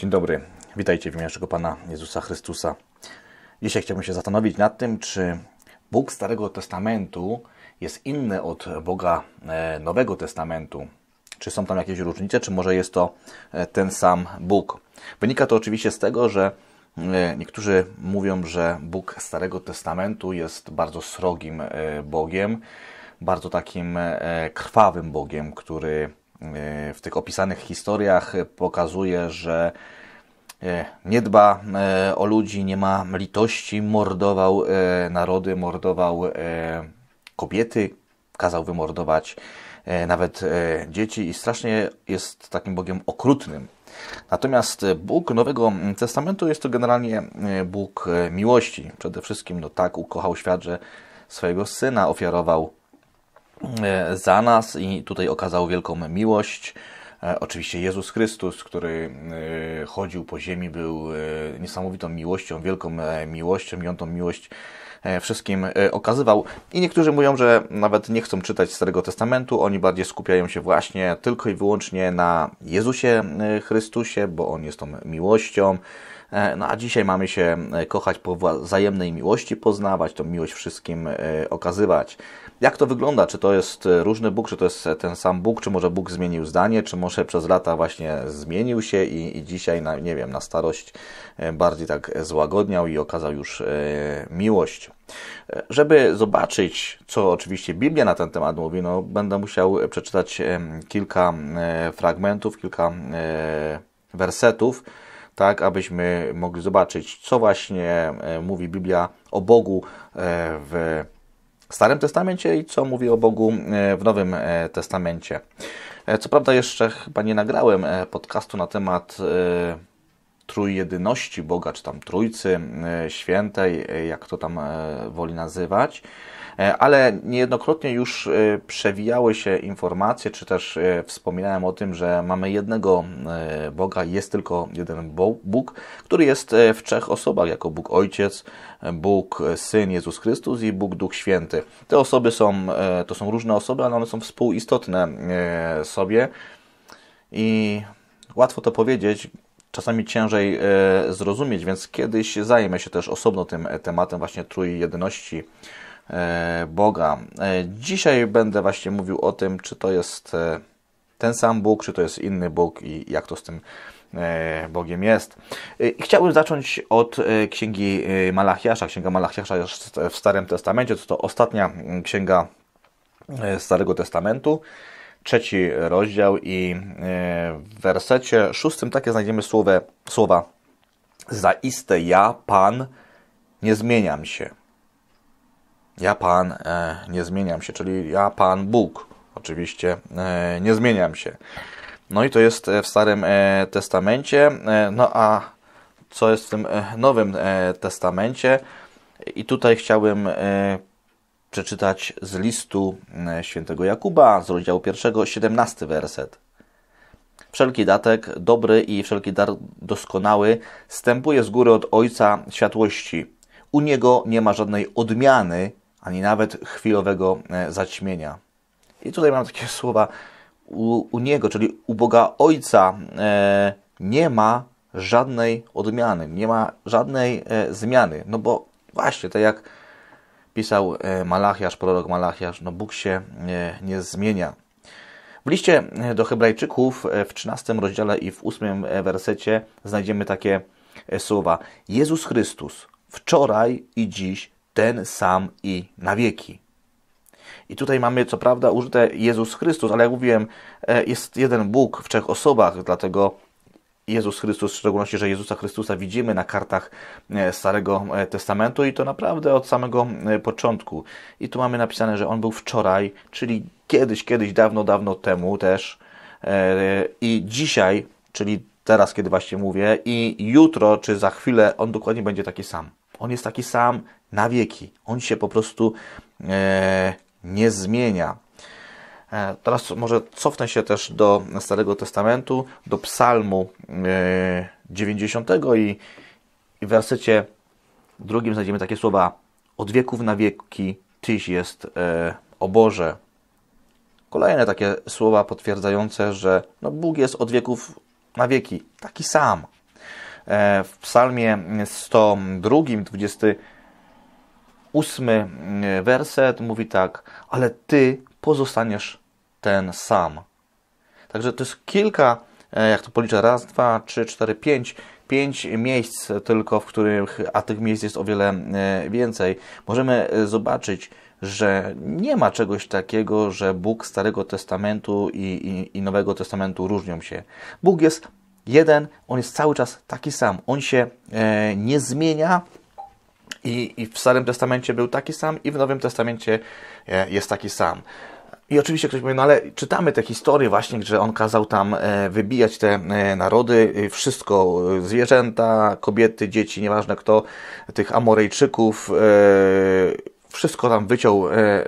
Dzień dobry, witajcie w imię naszego Pana Jezusa Chrystusa. Dzisiaj chciałbym się zastanowić nad tym, czy Bóg Starego Testamentu jest inny od Boga e, Nowego Testamentu. Czy są tam jakieś różnice, czy może jest to e, ten sam Bóg? Wynika to oczywiście z tego, że e, niektórzy mówią, że Bóg Starego Testamentu jest bardzo srogim Bogiem, bardzo takim krwawym Bogiem, który w tych opisanych historiach pokazuje, że e, nie dba e, o ludzi, nie ma litości, mordował e, narody, mordował kobiety, kazał wymordować nawet dzieci i strasznie jest takim Bogiem okrutnym. Natomiast Bóg Nowego Testamentu jest to generalnie Bóg miłości. Przede wszystkim no tak ukochał świat, że swojego syna ofiarował E, za nas i tutaj okazał wielką miłość. E, oczywiście Jezus Chrystus, który e, chodził po ziemi, był niesamowitą miłością, wielką miłością i on tą miłość wszystkim okazywał. I niektórzy mówią, że nawet nie chcą czytać Starego Testamentu, oni bardziej skupiają się właśnie tylko i wyłącznie na Jezusie Chrystusie, bo on jest tą miłością. No a dzisiaj mamy się kochać po wzajemnej miłości, poznawać, tą miłość wszystkim okazywać. Jak to wygląda? Czy to jest e, różny Bóg, czy to jest e, ten sam Bóg, czy może Bóg zmienił zdanie, czy może przez lata właśnie zmienił się i, i dzisiaj, na, nie wiem, na starość e, bardziej tak złagodniał i okazał już miłość. Żeby zobaczyć, co oczywiście Biblia na ten temat mówi, no, będę musiał przeczytać kilka fragmentów, kilka wersetów, tak abyśmy mogli zobaczyć, co właśnie mówi Biblia o Bogu w w Starym Testamencie i co mówi o Bogu e, w Nowym e, Testamencie. E, co prawda jeszcze chyba nie nagrałem podcastu na temat trójjedyności Boga, czy tam Trójcy e, Świętej, e, jak to tam e, woli nazywać, ale niejednokrotnie już przewijały się informacje, czy też wspominałem o tym, że mamy jednego Boga, jest tylko jeden Bóg, który jest w trzech osobach, jako Bóg Ojciec, Bóg Syn Jezus Chrystus i Bóg Duch Święty. Te osoby są, to są różne osoby, ale one są współistotne sobie i łatwo to powiedzieć, czasami ciężej e, zrozumieć, więc kiedyś zajmę się też osobno tym e, tematem właśnie trójjedności e, Boga. Dzisiaj będę właśnie mówił o tym, czy to jest ten sam Bóg, czy to jest inny Bóg i jak to z tym Bogiem jest. Chciałbym zacząć od księgi Malachiasza. Księga Malachiasza jest w Starym Testamencie, to, to ostatnia księga Starego Testamentu trzeci rozdział i e, w wersecie szóstym takie znajdziemy słowa, słowa Zaiste ja, Pan, nie zmieniam się. Ja, Pan, e, nie zmieniam się, czyli ja, Pan, Bóg. Oczywiście e, nie zmieniam się. No i to jest w Starym Testamencie. No a co jest w tym Nowym Testamencie? I tutaj chciałbym przeczytać z listu e, świętego Jakuba z rozdziału pierwszego, 17 werset. Wszelki datek dobry i wszelki dar doskonały stępuje z góry od Ojca światłości. U Niego nie ma żadnej odmiany, ani nawet chwilowego e, zaćmienia. I tutaj mam takie słowa u, u Niego, czyli u Boga Ojca e, nie ma żadnej odmiany, nie ma żadnej e, zmiany. No bo właśnie, tak jak pisał e, Malachiasz, prorok Malachiasz, no Bóg się nie, nie zmienia. W liście e, do Hebrajczyków e, w 13 rozdziale i w 8 wersecie znajdziemy takie słowa: Jezus Chrystus wczoraj i dziś ten sam i na wieki. I tutaj mamy co prawda użyte Jezus Chrystus, ale jak mówiłem, jest jeden Bóg w trzech osobach, dlatego Jezus Chrystus, w szczególności, że Jezusa Chrystusa widzimy na kartach e, Starego e, Testamentu i to naprawdę od samego e, początku. I tu mamy napisane, że on był wczoraj, czyli kiedyś, kiedyś, dawno, dawno temu też. I dzisiaj, czyli teraz, kiedy właśnie mówię, i jutro, czy za chwilę, on dokładnie będzie taki sam. On jest taki sam na wieki. On się po prostu nie zmienia. E, teraz może cofnę się też do Starego Testamentu, do Psalmu 90 e, i w wersecie drugim znajdziemy takie słowa: Od wieków na wieki Tyś jest, e, o Boże. Kolejne takie słowa potwierdzające, że no Bóg jest od wieków na wieki taki sam. W Psalmie 102, 28 werset mówi tak: Ale Ty pozostaniesz ten sam. Także to jest kilka, e, jak to policzę, raz, dwa, trzy, cztery, pięć, pięć miejsc tylko, w których, a tych miejsc jest o wiele e, więcej, możemy e, zobaczyć, że nie ma czegoś takiego, że Bóg Starego Testamentu i, i, i Nowego Testamentu różnią się. Bóg jest jeden, on jest cały czas taki sam, on się e, nie zmienia. I, I w Starym Testamencie był taki sam, i w Nowym Testamencie e, jest taki sam. I oczywiście ktoś powie, no ale czytamy te historie właśnie, że on kazał tam e, wybijać te e, narody, e, wszystko, zwierzęta, kobiety, dzieci, nieważne kto, tych Amorejczyków, wszystko tam wyciął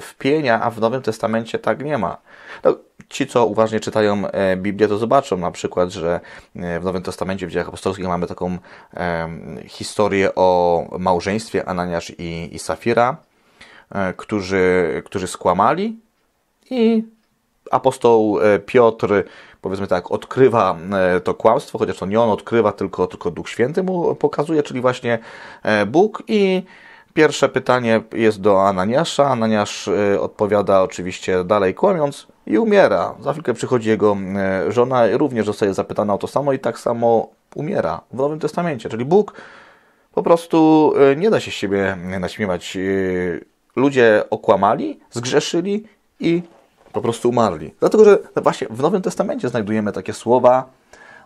w pienia, a w Nowym Testamencie tak nie ma. No, ci, co uważnie czytają Biblię, to zobaczą na przykład, że w Nowym Testamencie, w dziejach apostolskich mamy taką historię o małżeństwie Ananiasz i, i Safira, którzy, którzy skłamali, i apostoł e, Piotr, powiedzmy tak, odkrywa e, to kłamstwo, chociaż to nie on odkrywa, tylko, tylko Duch Święty mu pokazuje, czyli właśnie e, Bóg i pierwsze pytanie jest do Ananiasza. Ananiasz odpowiada oczywiście dalej kłamiąc i umiera. Za chwilkę przychodzi jego żona, również zostaje zapytana o to samo i tak samo umiera w Nowym Testamencie. Czyli Bóg po prostu nie da się z siebie naśmiewać. Ludzie okłamali, zgrzeszyli i po prostu umarli. Dlatego, że właśnie w Nowym Testamencie znajdujemy takie słowa,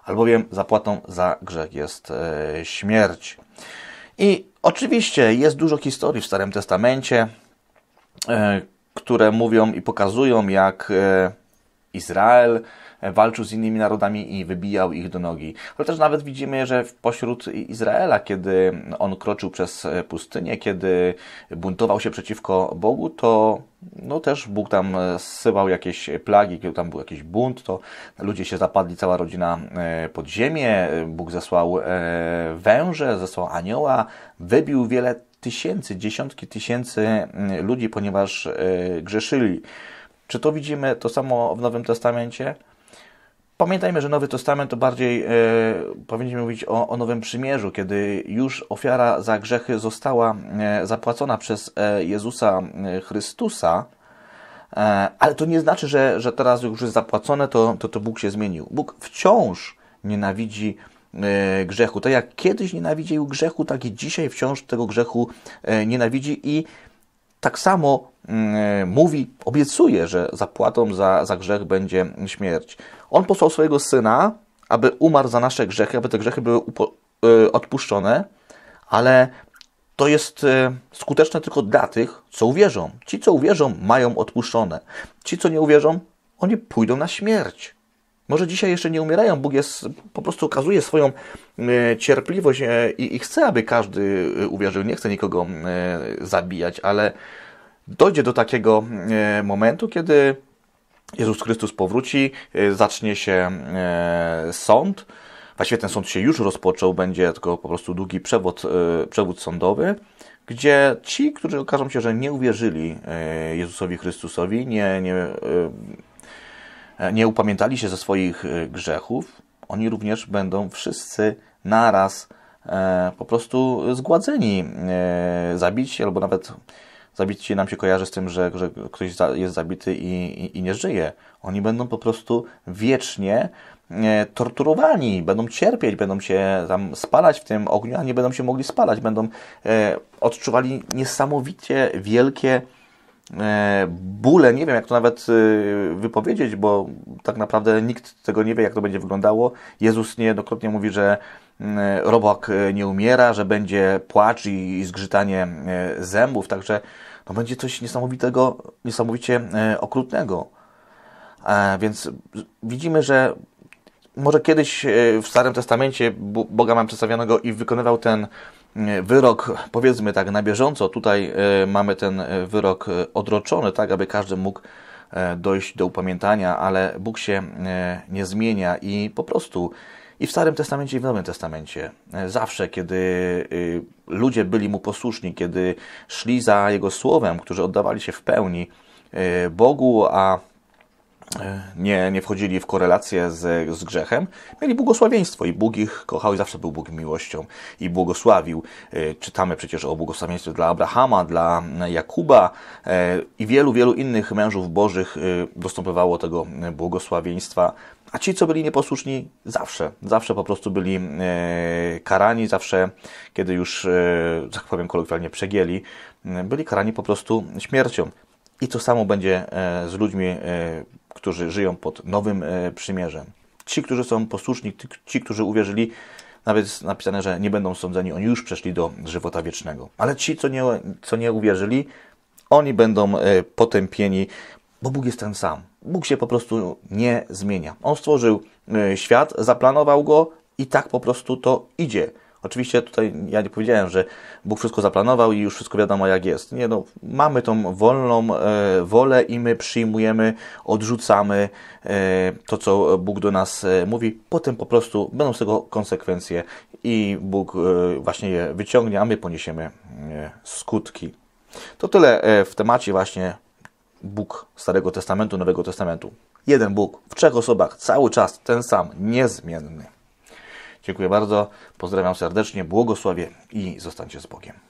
albowiem zapłatą za grzech jest e, śmierć. I oczywiście jest dużo historii w Starym Testamencie, e, które mówią i pokazują, jak e, Izrael walczył z innymi narodami i wybijał ich do nogi. Ale też nawet widzimy, że pośród Izraela, kiedy on kroczył przez e, pustynię, kiedy buntował się przeciwko Bogu, to no też Bóg tam e, zsyłał jakieś plagi, kiedy tam był jakiś bunt, to ludzie się zapadli, cała rodzina e, pod ziemię, Bóg zesłał węże, zesłał anioła, wybił wiele tysięcy, dziesiątki tysięcy mm, ludzi, ponieważ grzeszyli. Czy to widzimy to samo w Nowym Testamencie? Pamiętajmy, że Nowy Testament to bardziej e, powinniśmy mówić o, o, Nowym Przymierzu, kiedy już ofiara za grzechy została e, zapłacona przez e, Jezusa e, Chrystusa, e, ale to nie znaczy, że, że teraz już jest zapłacone, to, to, to Bóg się zmienił. Bóg wciąż nienawidzi e, grzechu. Tak jak kiedyś nienawidził grzechu, tak i dzisiaj wciąż tego grzechu nienawidzi i tak samo mm, e, mówi, obiecuje, że zapłatą za, za grzech będzie śmierć. On posłał swojego syna, aby umarł za nasze grzechy, aby te grzechy były e, odpuszczone, ale to jest e, skuteczne tylko dla tych, co uwierzą. Ci, co uwierzą, mają odpuszczone. Ci, co nie uwierzą, oni pójdą na śmierć. Może dzisiaj jeszcze nie umierają, Bóg jest, po prostu okazuje swoją e, cierpliwość e, i, i chce, aby każdy e, uwierzył. Nie chce nikogo zabijać, ale dojdzie do takiego momentu, kiedy Jezus Chrystus powróci, zacznie się sąd. Właściwie ten sąd się już rozpoczął, będzie tylko po prostu długi przewód, przewód sądowy, gdzie ci, którzy okażą się, że nie uwierzyli Jezusowi Chrystusowi, nie, nie E, nie upamiętali się ze swoich e, grzechów, oni również będą wszyscy naraz e, po prostu zgładzeni, zabici albo nawet zabici nam się kojarzy z tym, że, że ktoś jest zabity i, i, i, nie żyje. Oni będą po prostu wiecznie torturowani, będą cierpieć, będą się tam spalać w tym ogniu, a nie będą się mogli spalać, będą odczuwali niesamowicie wielkie E, bóle, nie wiem jak to nawet e, wypowiedzieć, bo tak naprawdę nikt tego nie wie, jak to będzie wyglądało. Jezus niejednokrotnie mówi, że mm, robak e, nie umiera, że będzie płacz i zgrzytanie zębów, także no, będzie coś niesamowitego, niesamowicie okrutnego. Więc widzimy, że może kiedyś w Starym Testamencie Boga mam przedstawionego i wykonywał ten E, wyrok, powiedzmy tak, na bieżąco. Tutaj e, mamy ten e, wyrok odroczony, tak aby każdy mógł dojść do upamiętania, ale Bóg się nie zmienia i po prostu i w Starym Testamencie, i w Nowym Testamencie. Zawsze, kiedy ludzie byli mu posłuszni, kiedy szli za jego słowem, którzy oddawali się w pełni Bogu, a E, nie, nie wchodzili w korelację z, z grzechem, mieli błogosławieństwo i Bóg ich kochał i zawsze był Bóg miłością i błogosławił. E, czytamy przecież o błogosławieństwie dla Abrahama, dla Jakuba e, i wielu, wielu innych mężów bożych dostępowało tego błogosławieństwa. A ci, co byli nieposłuszni, zawsze, zawsze po prostu byli karani, zawsze, kiedy już, tak powiem kolokwialnie, przegieli, byli karani po prostu śmiercią. I to samo będzie z ludźmi którzy żyją pod nowym e, przymierzem. Ci, którzy są posłuszni, ci, którzy uwierzyli, nawet jest napisane, że nie będą sądzeni, oni już przeszli do żywota wiecznego. Ale ci, co nie, co nie uwierzyli, oni będą e, potępieni, bo Bóg jest ten sam. Bóg się po prostu nie zmienia. On stworzył e, świat, zaplanował go i tak po prostu to idzie. Oczywiście tutaj ja nie powiedziałem, że Bóg wszystko zaplanował i już wszystko wiadomo jak jest. Nie, no, mamy tą wolną e, wolę i my przyjmujemy, odrzucamy e, to, co Bóg do nas e, mówi. Potem po prostu będą z tego konsekwencje i Bóg e, właśnie je wyciągnie, a my poniesiemy e, skutki. To tyle e, w temacie właśnie Bóg Starego Testamentu, Nowego Testamentu. Jeden Bóg w trzech osobach, cały czas ten sam, niezmienny. Dziękuję bardzo, pozdrawiam serdecznie, błogosławie i zostańcie z Bogiem.